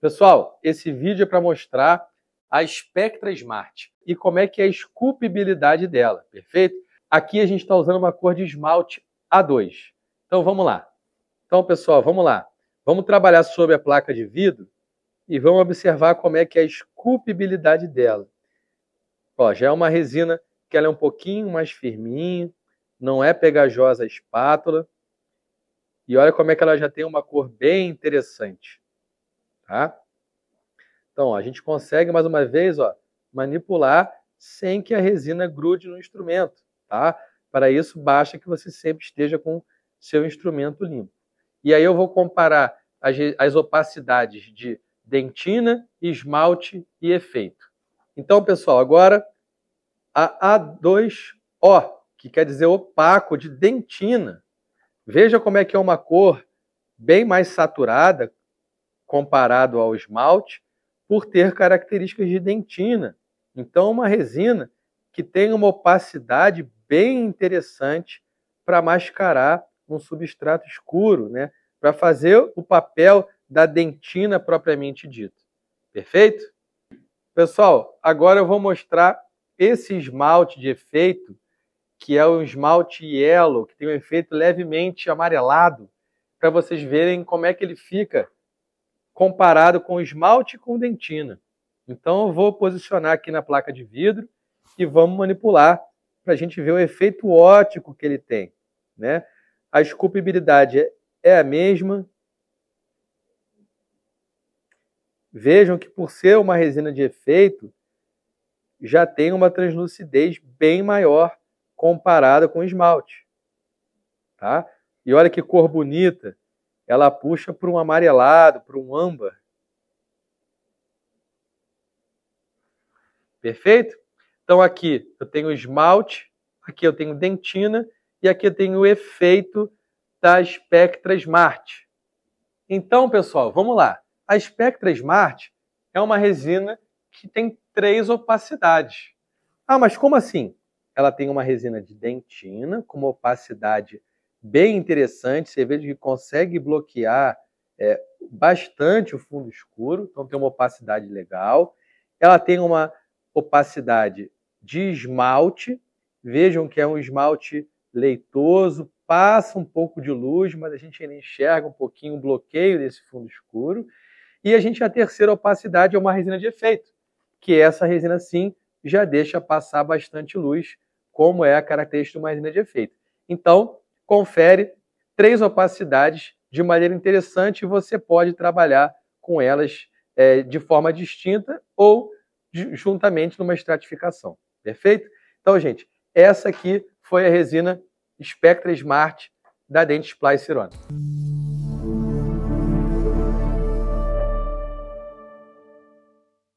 Pessoal, esse vídeo é para mostrar a Spectra Smart e como é que é a esculpibilidade dela, perfeito? Aqui a gente está usando uma cor de esmalte A2. Então vamos lá. Então pessoal, vamos lá. Vamos trabalhar sobre a placa de vidro e vamos observar como é que é a esculpibilidade dela. Ó, já é uma resina que ela é um pouquinho mais firminha, não é pegajosa a espátula. E olha como é que ela já tem uma cor bem interessante. Tá? Então, ó, a gente consegue, mais uma vez, ó, manipular sem que a resina grude no instrumento. Tá? Para isso, basta que você sempre esteja com seu instrumento limpo. E aí eu vou comparar as, as opacidades de dentina, esmalte e efeito. Então, pessoal, agora a A2O, que quer dizer opaco de dentina. Veja como é que é uma cor bem mais saturada comparado ao esmalte, por ter características de dentina. Então, uma resina que tem uma opacidade bem interessante para mascarar um substrato escuro, né? para fazer o papel da dentina propriamente dita. Perfeito? Pessoal, agora eu vou mostrar esse esmalte de efeito que é um esmalte yellow, que tem um efeito levemente amarelado, para vocês verem como é que ele fica comparado com esmalte com dentina. Então eu vou posicionar aqui na placa de vidro e vamos manipular para a gente ver o efeito ótico que ele tem. Né? A esculpibilidade é a mesma. Vejam que por ser uma resina de efeito, já tem uma translucidez bem maior comparada com esmalte. Tá? E olha que cor bonita. Ela puxa para um amarelado, para um âmbar. Perfeito? Então aqui eu tenho esmalte, aqui eu tenho dentina e aqui eu tenho o efeito da Spectra Smart. Então, pessoal, vamos lá. A Spectra Smart é uma resina que tem três opacidades. Ah, mas como assim? Ela tem uma resina de dentina com uma opacidade bem interessante. Você vê que consegue bloquear é, bastante o fundo escuro, então tem uma opacidade legal. Ela tem uma opacidade de esmalte. Vejam que é um esmalte leitoso, passa um pouco de luz, mas a gente ainda enxerga um pouquinho o bloqueio desse fundo escuro. E a gente a terceira opacidade é uma resina de efeito, que essa resina sim já deixa passar bastante luz como é a característica de uma resina de efeito. Então, confere três opacidades de maneira interessante e você pode trabalhar com elas é, de forma distinta ou juntamente numa estratificação. Perfeito? Então, gente, essa aqui foi a resina Spectra Smart da Dentsply Cirona.